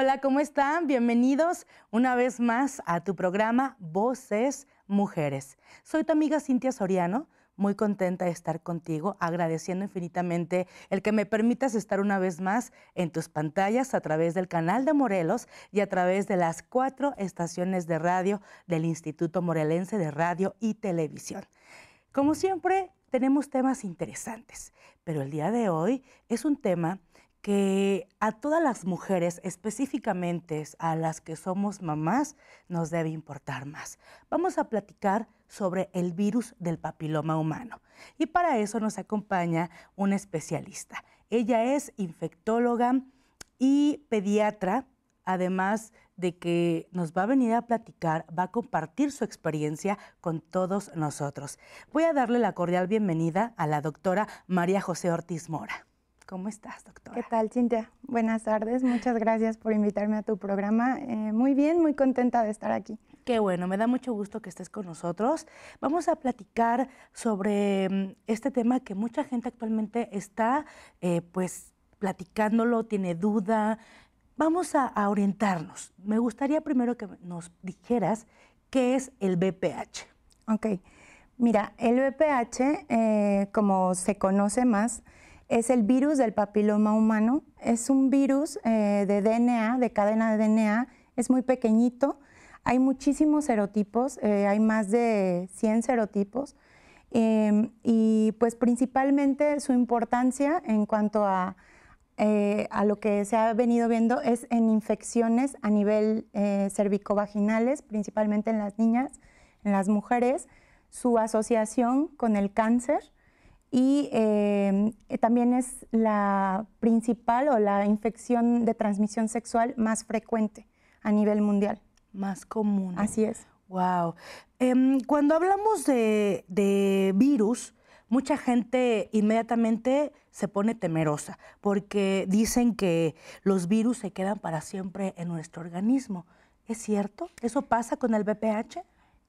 Hola, ¿cómo están? Bienvenidos una vez más a tu programa Voces Mujeres. Soy tu amiga Cintia Soriano. Muy contenta de estar contigo, agradeciendo infinitamente el que me permitas estar una vez más en tus pantallas a través del canal de Morelos y a través de las cuatro estaciones de radio del Instituto Morelense de Radio y Televisión. Como siempre, tenemos temas interesantes, pero el día de hoy es un tema que a todas las mujeres, específicamente a las que somos mamás, nos debe importar más. Vamos a platicar sobre el virus del papiloma humano. Y para eso nos acompaña una especialista. Ella es infectóloga y pediatra, además de que nos va a venir a platicar, va a compartir su experiencia con todos nosotros. Voy a darle la cordial bienvenida a la doctora María José Ortiz Mora. ¿Cómo estás, doctora? ¿Qué tal, Cintia? Buenas tardes. Muchas gracias por invitarme a tu programa. Eh, muy bien, muy contenta de estar aquí. Qué bueno, me da mucho gusto que estés con nosotros. Vamos a platicar sobre mm, este tema que mucha gente actualmente está, eh, pues, platicándolo, tiene duda. Vamos a, orientarnos. Me gustaría primero que nos dijeras qué es el BPH. Ok. Mira, el BPH, eh, como se conoce más, es el virus del papiloma humano. Es un virus eh, de DNA, de cadena de DNA, es muy pequeñito. Hay muchísimos serotipos, eh, hay más de 100 serotipos. Em, y pues principalmente su importancia en cuanto a, eh, a, lo que se ha venido viendo es en infecciones a nivel cervicovaginales, principalmente en las niñas, en las mujeres, su asociación con el cáncer y eh, eh, también es la principal o la infección de transmisión sexual más frecuente a nivel mundial. Más común. Así es. Wow. Em, cuando hablamos de, de virus, mucha gente inmediatamente se pone temerosa porque dicen que los virus se quedan para siempre en nuestro organismo. ¿Es cierto? ¿Eso pasa con el BPH?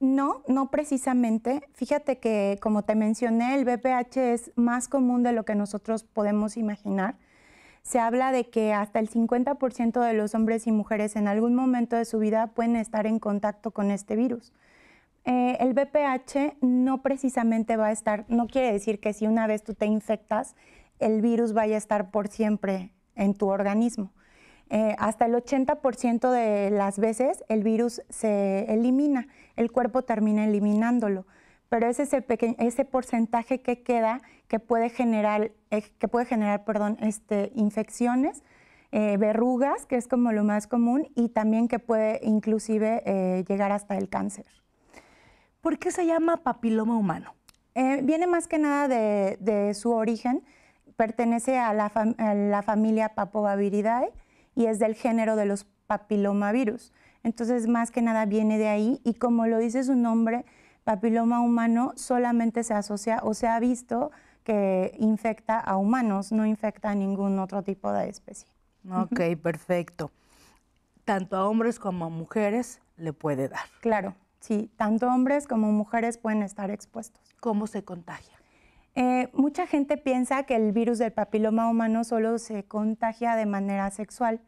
No, no precisamente. Fíjate que, como te mencioné, el BPH es más común de lo que nosotros podemos imaginar. Se habla de que hasta el 50% de los hombres y mujeres en algún momento de su vida pueden estar en contacto con este virus. Eh, el BPH no precisamente va a estar, no quiere decir que si una vez tú te infectas, el virus vaya a estar por siempre en tu organismo. Eh, hasta el 80% de las veces el virus se elimina, el cuerpo termina eliminándolo, pero es ese, porcentaje que queda que puede generar, eh, que puede generar perdón, este, infecciones, eh, verrugas, que es como lo más común, y también que puede inclusive llegar hasta el cáncer. ¿Por qué se llama papiloma humano? viene más que nada de, su origen, pertenece a la, a la familia Papovaviridae, y es del género de los papilomavirus. Entonces, más que nada viene de ahí y como lo dice su nombre, papiloma humano solamente se asocia o se ha visto que infecta a humanos, no infecta a ningún otro tipo de especie. Ok, perfecto. Tanto a hombres como a mujeres le puede dar. Claro, sí, tanto hombres como mujeres pueden estar expuestos. ¿Cómo se contagia? Eh, mucha gente piensa que el virus del papiloma humano solo se contagia de manera sexual,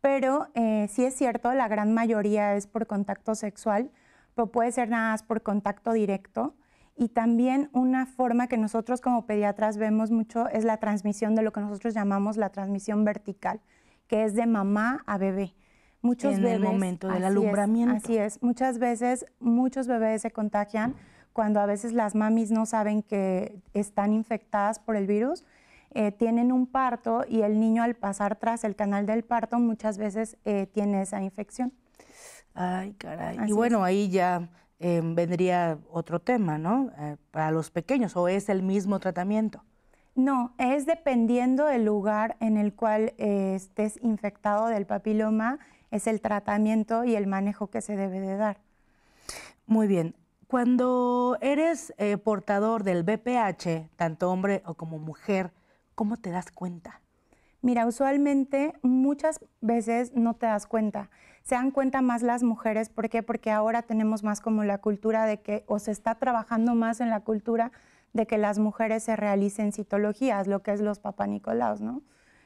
pero eh, sí es cierto, la gran mayoría es por contacto sexual, pero puede ser nada más por contacto directo. Y también una forma que nosotros como pediatras vemos mucho es la transmisión de lo que nosotros llamamos la transmisión vertical, que es de mamá a bebé. Muchos en el momento del alumbramiento. así es, muchas veces muchos bebés se contagian cuando a veces las mamis no saben que están infectadas por el virus, eh, tienen un parto y el niño al pasar tras el canal del parto muchas veces eh, tiene esa infección. Ay, caray. y bueno, ahí ya em, vendría otro tema, ¿no? Eh, para los pequeños, ¿o es el mismo tratamiento? No, es dependiendo del lugar en el cual estés infectado del papiloma, es el tratamiento y el manejo que se debe de dar. Muy bien. Cuando eres eh, portador del BPH, tanto hombre o como mujer, ¿cómo te das cuenta? Mira, usualmente muchas veces no te das cuenta. Se dan cuenta más las mujeres, ¿por qué? Porque ahora tenemos más como la cultura de que, o se está trabajando más en la cultura de que las mujeres se realicen citologías, lo que es los Nicolás, ¿no?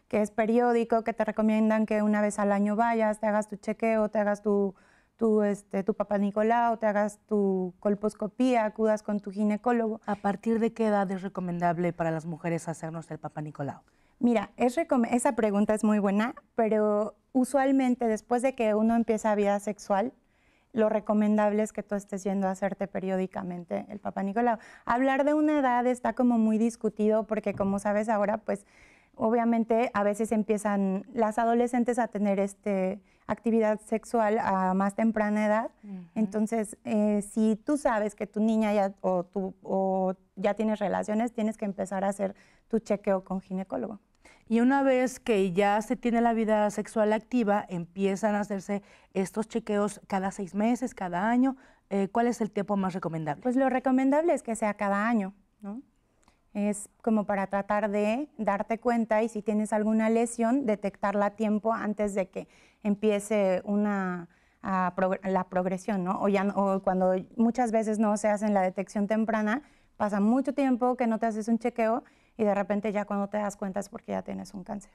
Que es periódico, que te recomiendan que una vez al año vayas, te hagas tu chequeo, te hagas tu tu, este, tu papá Nicolau, te hagas tu colposcopía, acudas con tu ginecólogo. ¿A partir de qué edad es recomendable para las mujeres hacernos el papá Nicolau? Mira, esa pregunta es muy buena, pero usualmente después de que uno empieza vida sexual, lo recomendable es que tú estés yendo a hacerte periódicamente el papá Nicolau. Hablar de una edad está como muy discutido porque como sabes ahora, pues obviamente a veces empiezan las adolescentes a tener este actividad sexual a más temprana edad. Entonces, eh, si tú sabes que tu niña ya, o, tú, ya tienes relaciones, tienes que empezar a hacer tu chequeo con ginecólogo. Y una vez que ya se tiene la vida sexual activa, empiezan a hacerse estos chequeos cada seis meses, cada año. Eh, ¿Cuál es el tiempo más recomendable? Pues lo recomendable es que sea cada año, ¿no? Es como para tratar de darte cuenta y si tienes alguna lesión, detectarla a tiempo antes de que empiece una, la progresión, ¿no? O, cuando muchas veces no se en la detección temprana, pasa mucho tiempo que no te haces un chequeo y de repente ya cuando te das cuenta es porque ya tienes un cáncer.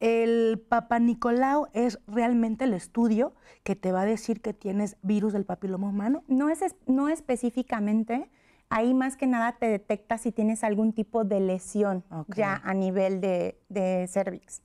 El Papa Nicolau es realmente el estudio que te va a decir que tienes virus del papiloma humano. No es, no específicamente, Ahí más que nada te detecta si tienes algún tipo de lesión ya a nivel de, cervix,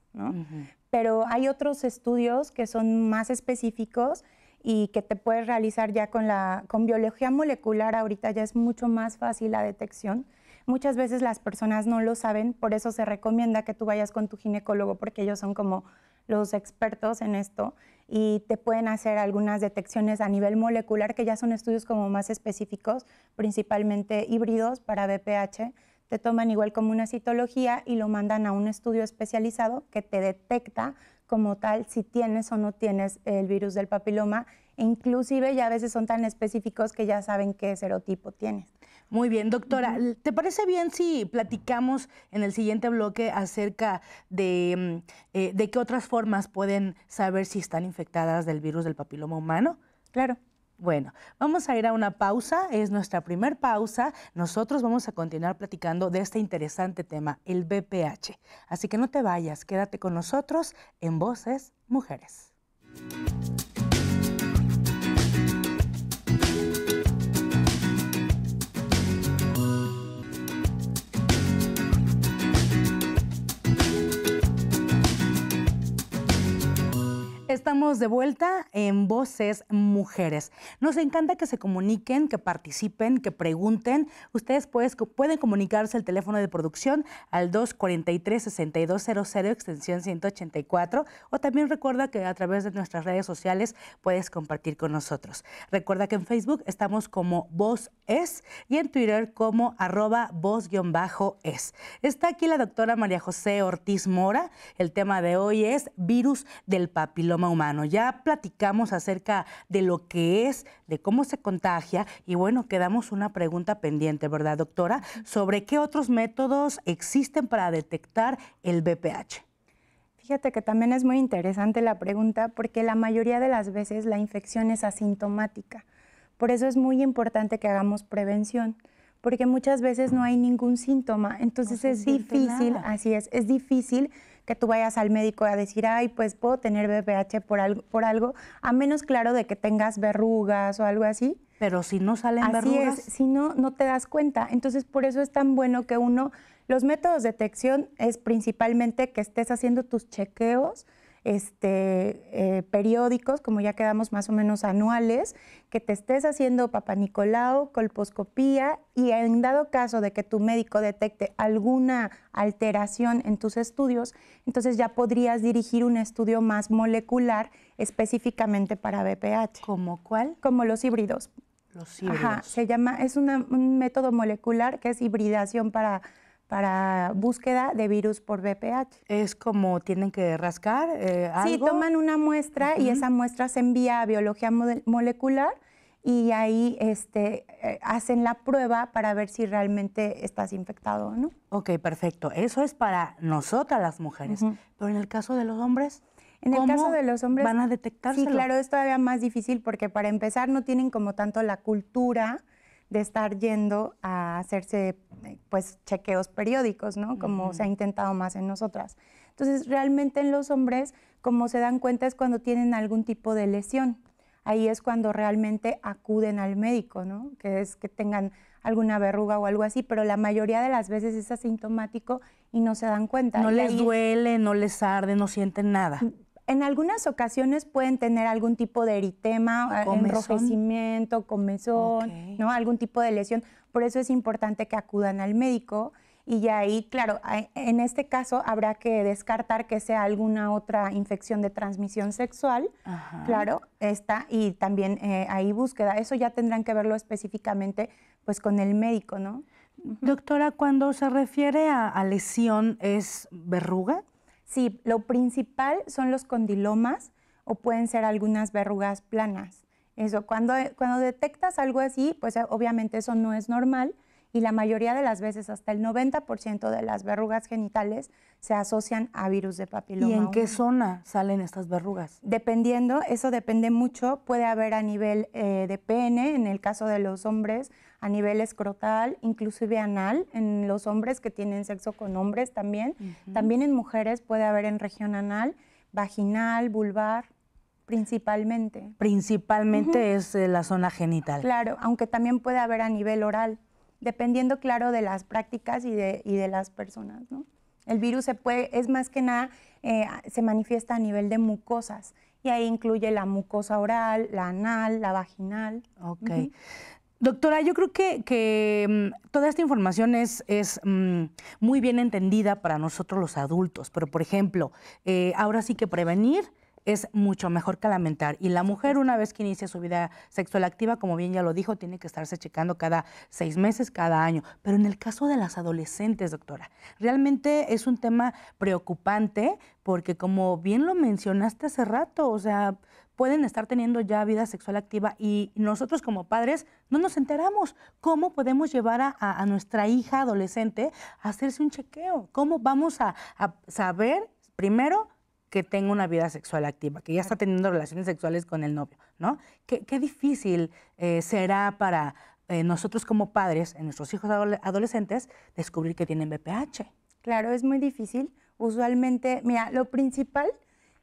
Pero hay otros estudios que son más específicos y que te puedes realizar ya con la con biología molecular ahorita ya es mucho más fácil la detección. Muchas veces las personas no lo saben, por eso se recomienda que tú vayas con tu ginecólogo porque ellos son como los expertos en esto y te pueden hacer algunas detecciones a nivel molecular, que ya son estudios como más específicos, principalmente híbridos para BPH. Te toman igual como una citología y lo mandan a un estudio especializado que te detecta como tal si tienes o no tienes el virus del papiloma. E inclusive ya a veces son tan específicos que ya saben qué serotipo tienes. Muy bien, doctora, ¿te parece bien si platicamos en el siguiente bloque acerca mm, eh, de, qué otras formas pueden saber si están infectadas del virus del papiloma humano? Claro. Bueno, vamos a ir a una pausa, es nuestra primera pausa. Nosotros vamos a continuar platicando de este interesante tema, el BPH. Así que no te vayas, quédate con nosotros en Voces Mujeres. de vuelta en Voces Mujeres. Nos encanta que se comuniquen, que participen, que pregunten. Ustedes pueden comunicarse al teléfono de producción al 243-6200, extensión 184, o también recuerda que a través de nuestras redes sociales puedes compartir con nosotros. Recuerda que en Facebook estamos como Voz Es y en Twitter como arroba voz-es. Está aquí la doctora María José Ortiz Mora. El tema de hoy es virus del papiloma humano ya platicamos acerca de lo que es, de cómo se contagia y bueno, quedamos una pregunta pendiente, ¿verdad, doctora? Sobre qué otros métodos existen para detectar el BPH. Fíjate que también es muy interesante la pregunta porque la mayoría de las veces la infección es asintomática. Por eso es muy importante que hagamos prevención, porque muchas veces no hay ningún síntoma, entonces es difícil, así es, es difícil que tú vayas al médico a decir, ay, pues puedo tener BPH por algo, por algo a menos claro de que tengas verrugas o algo así. Pero si no salen verrugas. si no, no te das cuenta. Entonces, por eso es tan bueno que uno, los métodos de detección es principalmente que estés haciendo tus chequeos, este, eh, periódicos, como ya quedamos más o menos anuales, que te estés haciendo papanicolau, colposcopía y en dado caso de que tu médico detecte alguna alteración en tus estudios, entonces ya podrías dirigir un estudio más molecular específicamente para BPH. ¿Cómo cuál? Como los híbridos. Los híbridos. Ajá, se llama, es un método molecular que es hibridación para para búsqueda de virus por VPH. Es como tienen que rascar eh, algo. Sí, toman una muestra y esa muestra se envía a biología molecular y ahí este, eh, hacen la prueba para ver si realmente estás infectado o no. Ok, perfecto. Eso es para nosotras las mujeres. Pero en el caso de los hombres... En el caso de los hombres... Van a detectarse. Sí, claro, es todavía más difícil porque para empezar no tienen como tanto la cultura de estar yendo a hacerse eh, pues chequeos periódicos, ¿no? Como se ha intentado más en nosotras. Entonces, realmente en los hombres, como se dan cuenta es cuando tienen algún tipo de lesión. Ahí es cuando realmente acuden al médico, ¿no? Que es que tengan alguna verruga o algo así, pero la mayoría de las veces es asintomático y no se dan cuenta. No les duele, no les arde, no sienten nada. Mm, en algunas ocasiones pueden tener algún tipo de eritema, eh, enrojecimiento, comezón, ¿no? algún tipo de lesión. Por eso es importante que acudan al médico. Y ahí, claro, en este caso habrá que descartar que sea alguna otra infección de transmisión sexual, claro, está, y también eh, ahí búsqueda. Eso ya tendrán que verlo específicamente pues con el médico, ¿no? Doctora, cuando se refiere a lesión, ¿es verruga? Sí, lo principal son los condilomas o pueden ser algunas verrugas planas. Eso, cuando, cuando detectas algo así, pues obviamente eso no es normal y la mayoría de las veces, hasta el 90% de las verrugas genitales se asocian a virus de papiloma. ¿Y en qué zona salen estas verrugas? Dependiendo, eso depende mucho, puede haber a nivel eh, de pene, en el caso de los hombres, a nivel escrotal, inclusive anal, en los hombres que tienen sexo con hombres también, también en mujeres puede haber en región anal, vaginal, vulvar. Principalmente. Principalmente es eh, la zona genital. Claro, aunque también puede haber a nivel oral dependiendo, claro, de las prácticas y de, las personas, El virus se puede, es más que nada, eh, se manifiesta a nivel de mucosas y ahí incluye la mucosa oral, la anal, la vaginal. Ok. Doctora, yo creo que, mm, toda esta información es, mm, muy bien entendida para nosotros los adultos, pero por ejemplo, eh, ahora sí que prevenir es mucho mejor que lamentar. Y la mujer, una vez que inicia su vida sexual activa, como bien ya lo dijo, tiene que estarse checando cada seis meses, cada año. Pero en el caso de las adolescentes, doctora, realmente es un tema preocupante porque como bien lo mencionaste hace rato, o sea, pueden estar teniendo ya vida sexual activa y nosotros como padres no nos enteramos. ¿Cómo podemos llevar a, nuestra hija adolescente a hacerse un chequeo? ¿Cómo vamos a saber primero que tenga una vida sexual activa, que ya está teniendo relaciones sexuales con el novio, ¿no? Qué, difícil eh, será para eh, nosotros como padres, en nuestros hijos adolescentes, descubrir que tienen BPH. Claro, es muy difícil. Usualmente, mira, lo principal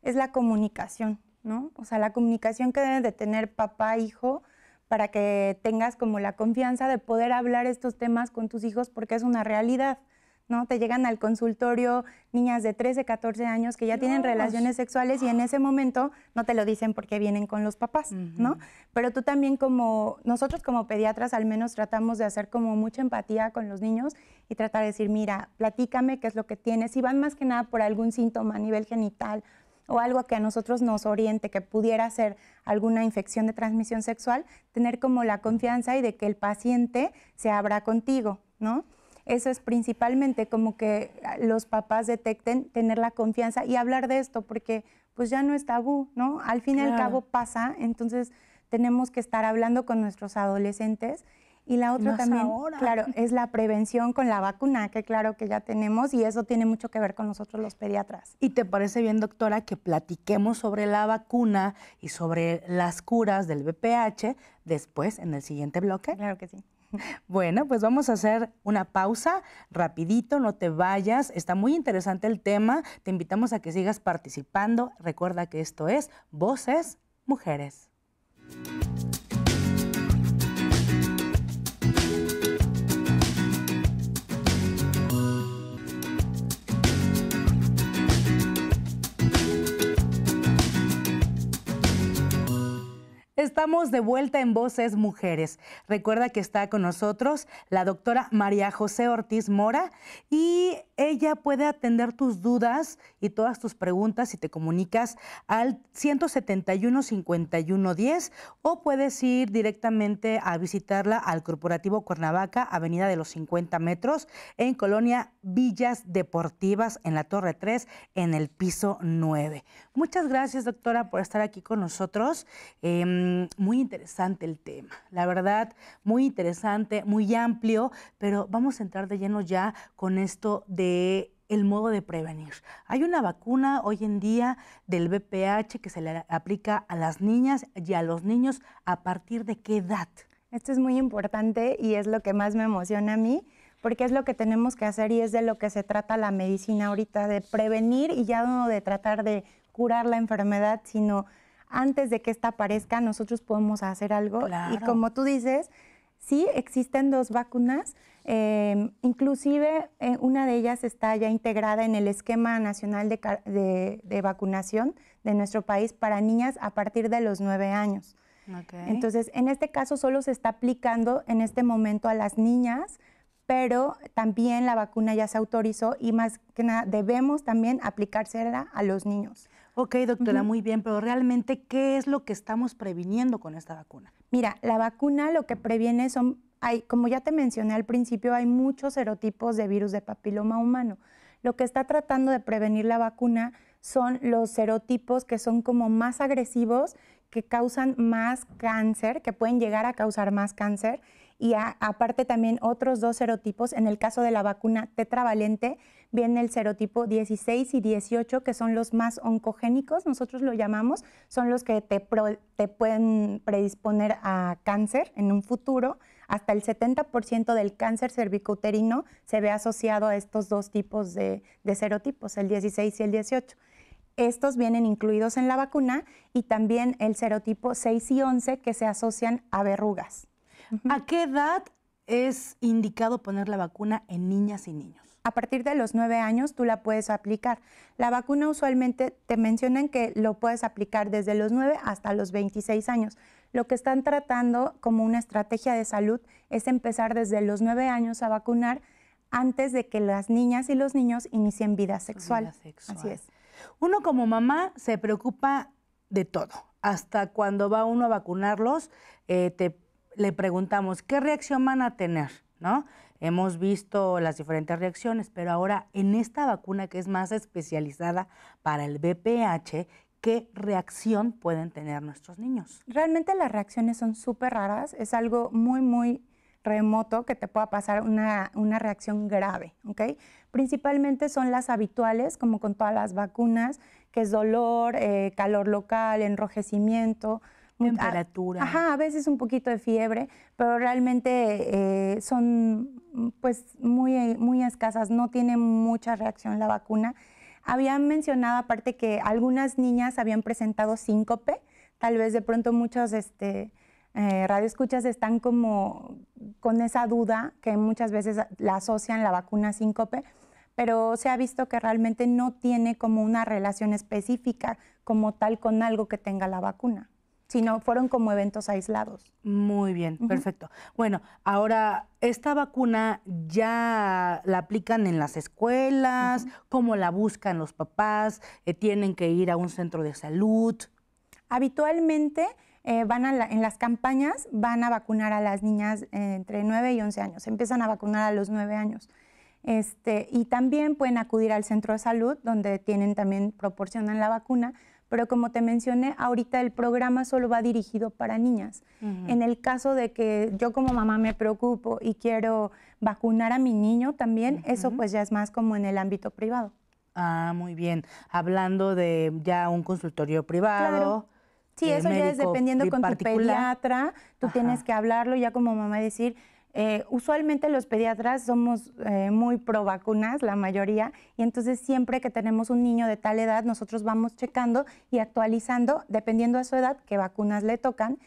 es la comunicación, ¿no? O sea, la comunicación que debe de tener papá, hijo, para que tengas como la confianza de poder hablar estos temas con tus hijos, porque es una realidad. ¿no? Te llegan al consultorio niñas de 13, 14 años que ya tienen relaciones sexuales y en ese momento no te lo dicen porque vienen con los papás, ¿no? Pero tú también como, nosotros como pediatras al menos tratamos de hacer como mucha empatía con los niños y tratar de decir, mira, platícame qué es lo que tienes. Si van más que nada por algún síntoma a nivel genital o algo que a nosotros nos oriente, que pudiera ser alguna infección de transmisión sexual, tener como la confianza y de que el paciente se abra contigo, ¿no? eso es principalmente como que los papás detecten tener la confianza y hablar de esto, porque pues ya no es tabú, ¿no? Al fin y al cabo pasa, entonces tenemos que estar hablando con nuestros adolescentes. Y la otra también, claro, es la prevención con la vacuna, que claro que ya tenemos y eso tiene mucho que ver con nosotros los pediatras. ¿Y te parece bien, doctora, que platiquemos sobre la vacuna y sobre las curas del VPH después en el siguiente bloque? Claro que sí. Bueno, pues vamos a hacer una pausa rapidito, no te vayas, está muy interesante el tema, te invitamos a que sigas participando, recuerda que esto es Voces Mujeres. Estamos de vuelta en Voces Mujeres. Recuerda que está con nosotros la doctora María José Ortiz Mora y ella puede atender tus dudas y todas tus preguntas si te comunicas al 171 51 10 o puedes ir directamente a visitarla al Corporativo Cuernavaca, Avenida de los 50 metros, en Colonia Villas Deportivas, en la Torre 3, en el piso 9. Muchas gracias, doctora, por estar aquí con nosotros. Em, muy interesante el tema, la verdad, muy interesante, muy amplio, pero vamos a entrar de lleno ya con esto de el modo de prevenir. Hay una vacuna hoy en día del BPH que se le aplica a las niñas y a los niños a partir de qué edad. Esto es muy importante y es lo que más me emociona a mí, porque es lo que tenemos que hacer y es de lo que se trata la medicina ahorita, de prevenir y ya no de tratar de curar la enfermedad, sino antes de que esta aparezca nosotros podemos hacer algo. Y como tú dices, sí existen dos vacunas, Em, inclusive eh, una de ellas está ya integrada en el esquema nacional de, vacunación de nuestro país para niñas a partir de los nueve años. Entonces, en este caso solo se está aplicando en este momento a las niñas, pero también la vacuna ya se autorizó y más que nada debemos también aplicársela a los niños. Ok, doctora, muy bien, pero realmente, ¿qué es lo que estamos previniendo con esta vacuna? Mira, la vacuna lo que previene son como ya te mencioné al principio, hay muchos serotipos de virus de papiloma humano. Lo que está tratando de prevenir la vacuna son los serotipos que son como más agresivos, que causan más cáncer, que pueden llegar a causar más cáncer. Y aparte también otros dos serotipos, en el caso de la vacuna tetravalente, viene el serotipo 16 y 18, que son los más oncogénicos, nosotros lo llamamos, son los que te pueden predisponer a cáncer en un futuro hasta el 70% del cáncer cervicouterino se ve asociado a estos dos tipos de, serotipos, el 16 y el 18. Estos vienen incluidos en la vacuna y también el serotipo 6 y 11 que se asocian a verrugas. ¿A qué edad es indicado poner la vacuna en niñas y niños? A partir de los 9 años tú la puedes aplicar. La vacuna usualmente te mencionan que lo puedes aplicar desde los 9 hasta los 26 años, lo que están tratando como una estrategia de salud es empezar desde los nueve años a vacunar antes de que las niñas y los niños inicien vida sexual. Así es. Uno como mamá se preocupa de todo. Hasta cuando va uno a vacunarlos, eh, le preguntamos qué reacción van a tener, ¿no? Hemos visto las diferentes reacciones, pero ahora en esta vacuna que es más especializada para el BPH qué reacción pueden tener nuestros niños. Realmente las reacciones son súper raras, es algo muy, muy remoto que te pueda pasar una, una, reacción grave, ¿ok? Principalmente son las habituales, como con todas las vacunas, que es dolor, eh, calor local, enrojecimiento. Temperatura. ajá, a veces un poquito de fiebre, pero realmente eh, son pues muy, muy escasas, no tiene mucha reacción la vacuna habían mencionado aparte que algunas niñas habían presentado síncope, tal vez de pronto muchos este, eh, radioescuchas están como con esa duda que muchas veces la asocian la vacuna síncope, pero se ha visto que realmente no tiene como una relación específica como tal con algo que tenga la vacuna sino fueron como eventos aislados. Muy bien, perfecto. Bueno, ahora, ¿esta vacuna ya la aplican en las escuelas? ¿Cómo la buscan los papás? Eh, ¿Tienen que ir a un centro de salud? Habitualmente eh, van en las campañas van a vacunar a las niñas eh, entre 9 y 11 años, empiezan a vacunar a los 9 años. Este, y también pueden acudir al centro de salud donde tienen también proporcionan la vacuna pero como te mencioné, ahorita el programa solo va dirigido para niñas. En el caso de que yo como mamá me preocupo y quiero vacunar a mi niño también, eso pues ya es más como en el ámbito privado. Ah, muy bien. Hablando de ya un consultorio privado. Claro. Sí, eh, eso ya es dependiendo con tu pediatra, tú tienes que hablarlo ya como mamá y decir, eh, usualmente los pediatras somos eh, muy pro vacunas, la mayoría, y entonces siempre que tenemos un niño de tal edad, nosotros vamos checando y actualizando, dependiendo a su edad, qué vacunas le tocan.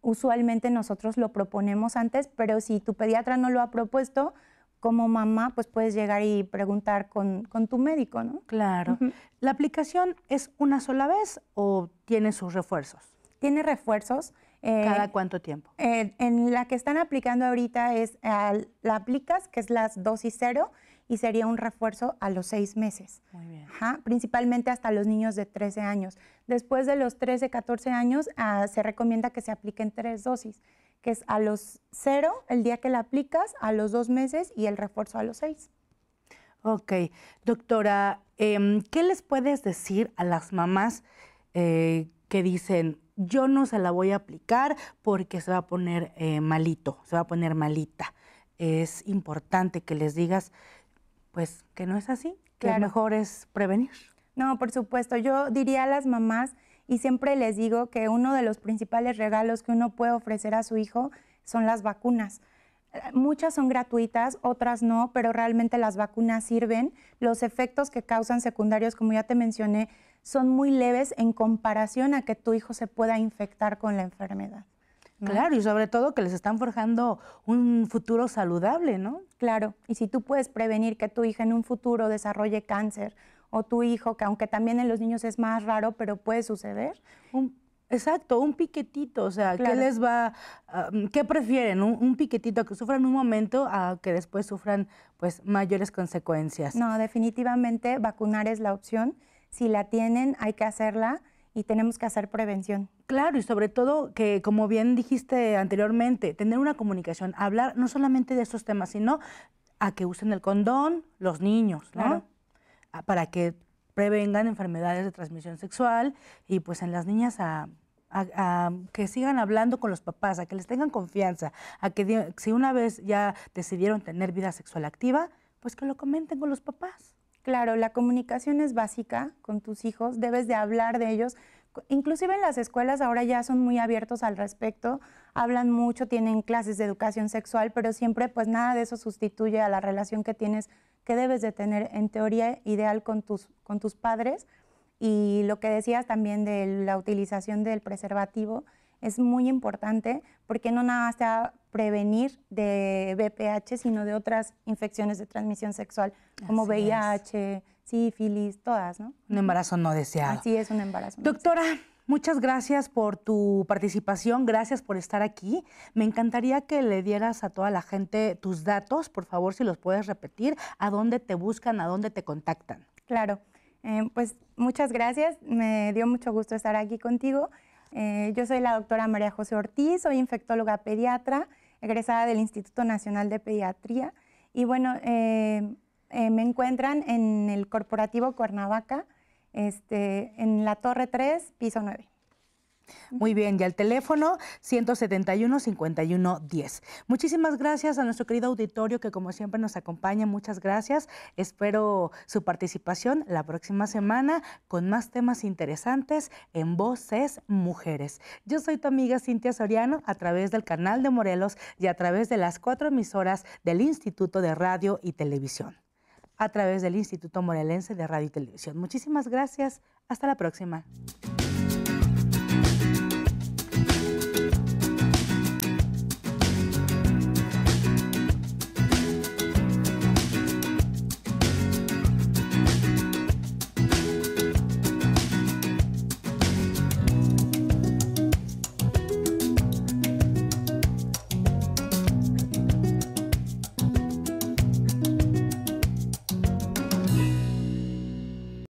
Usualmente nosotros lo proponemos antes, pero si tu pediatra no lo ha propuesto, como mamá, pues puedes llegar y preguntar con, tu médico, ¿no? Claro. ¿La aplicación es una sola vez o tiene sus refuerzos? Tiene refuerzos. ¿Cada eh, cuánto tiempo? Eh, en la que están aplicando ahorita es la aplicas, que es las dosis cero, y sería un refuerzo a los seis meses. Muy bien. principalmente hasta los niños de 13 años. Después de los 13, 14 años, ah, se recomienda que se apliquen tres dosis, que es a los cero, el día que la aplicas, a los dos meses y el refuerzo a los seis. Ok. Doctora, em, ¿qué les puedes decir a las mamás eh, que dicen, yo no se la voy a aplicar porque se va a poner eh, malito, se va a poner malita. Es importante que les digas, pues, que no es así, que lo mejor es prevenir. No, por supuesto. Yo diría a las mamás, y siempre les digo que uno de los principales regalos que uno puede ofrecer a su hijo son las vacunas. Muchas son gratuitas, otras no, pero realmente las vacunas sirven. Los efectos que causan secundarios, como ya te mencioné, son muy leves en comparación a que tu hijo se pueda infectar con la enfermedad. Claro, y sobre todo que les están forjando un futuro saludable, ¿no? Claro, y si tú puedes prevenir que tu hija en un futuro desarrolle cáncer o tu hijo, que aunque también en los niños es más raro, pero puede suceder. Un, exacto, un piquetito, o sea, ¿qué les va, ah, qué prefieren? Un, piquetito que sufran un momento a que después sufran pues mayores consecuencias. No, definitivamente vacunar es la opción si la tienen hay que hacerla y tenemos que hacer prevención. Claro, y sobre todo que, como bien dijiste anteriormente, tener una comunicación, hablar no solamente de estos temas, sino a que usen el condón los niños, ¿no? para que prevengan enfermedades de transmisión sexual y pues en las niñas a, que sigan hablando con los papás, a que les tengan confianza, a que si una vez ya decidieron tener vida sexual activa, pues que lo comenten con los papás. Claro, la comunicación es básica con tus hijos, debes de hablar de ellos. Inclusive en las escuelas ahora ya son muy abiertos al respecto, hablan mucho, tienen clases de educación sexual, pero siempre pues nada de eso sustituye a la relación que tienes, que debes de tener en teoría ideal con tus, con tus padres. Y lo que decías también de la utilización del preservativo es muy importante porque no nada más prevenir de BPH, sino de otras infecciones de transmisión sexual, como VIH, sífilis, todas, ¿no? Un embarazo no deseado. Así es, un embarazo. Doctora, muchas gracias por tu participación, gracias por estar aquí. Me encantaría que le dieras a toda la gente tus datos, por favor, si los puedes repetir, a dónde te buscan, a dónde te contactan. Claro, eh, pues muchas gracias, me dio mucho gusto estar aquí contigo. Eh, yo soy la doctora María José Ortiz, soy infectóloga pediatra egresada del Instituto Nacional de Pediatría. Y bueno, eh, eh, me encuentran en el Corporativo Cuernavaca, este, en la Torre 3, piso 9. Muy bien, y el teléfono 171 51 Muchísimas gracias a nuestro querido auditorio que como siempre nos acompaña. Muchas gracias. Espero su participación la próxima semana con más temas interesantes en Voces Mujeres. Yo soy tu amiga Cintia Soriano a través del canal de Morelos y a través de las cuatro emisoras del Instituto de Radio y Televisión. A través del Instituto Morelense de Radio y Televisión. Muchísimas gracias. Hasta la próxima.